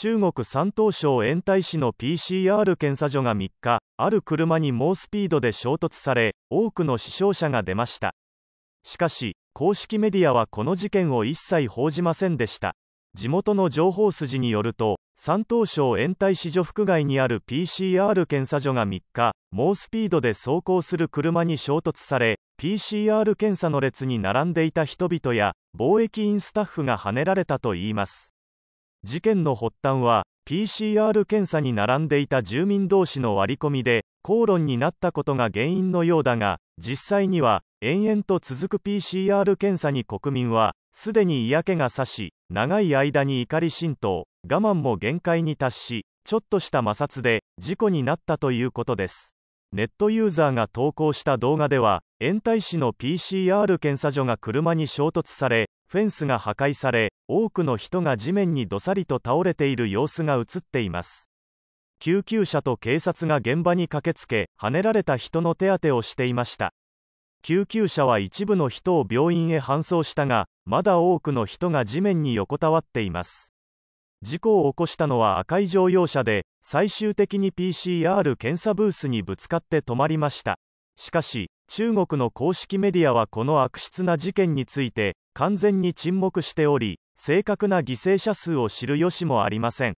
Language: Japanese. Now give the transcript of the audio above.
中国山東省延泰市の PCR 検査所が3日、ある車に猛スピードで衝突され、多くの死傷者が出ました。しかし、公式メディアはこの事件を一切報じませんでした。地元の情報筋によると、山東省延泰市所副街にある PCR 検査所が3日、猛スピードで走行する車に衝突され、PCR 検査の列に並んでいた人々や、貿易員スタッフがはねられたといいます。事件の発端は PCR 検査に並んでいた住民同士の割り込みで口論になったことが原因のようだが実際には延々と続く PCR 検査に国民はすでに嫌気がさし長い間に怒り浸透我慢も限界に達しちょっとした摩擦で事故になったということですネットユーザーが投稿した動画では延滞市の PCR 検査所が車に衝突されフェンスが破壊され多くの人が地面にどさりと倒れている様子が映っています救急車と警察が現場に駆けつけはねられた人の手当てをしていました救急車は一部の人を病院へ搬送したがまだ多くの人が地面に横たわっています事故を起こしたのは赤い乗用車で最終的に PCR 検査ブースにぶつかって止まりましたしかし中国の公式メディアはこの悪質な事件について完全に沈黙しており正確な犠牲者数を知る由もありません。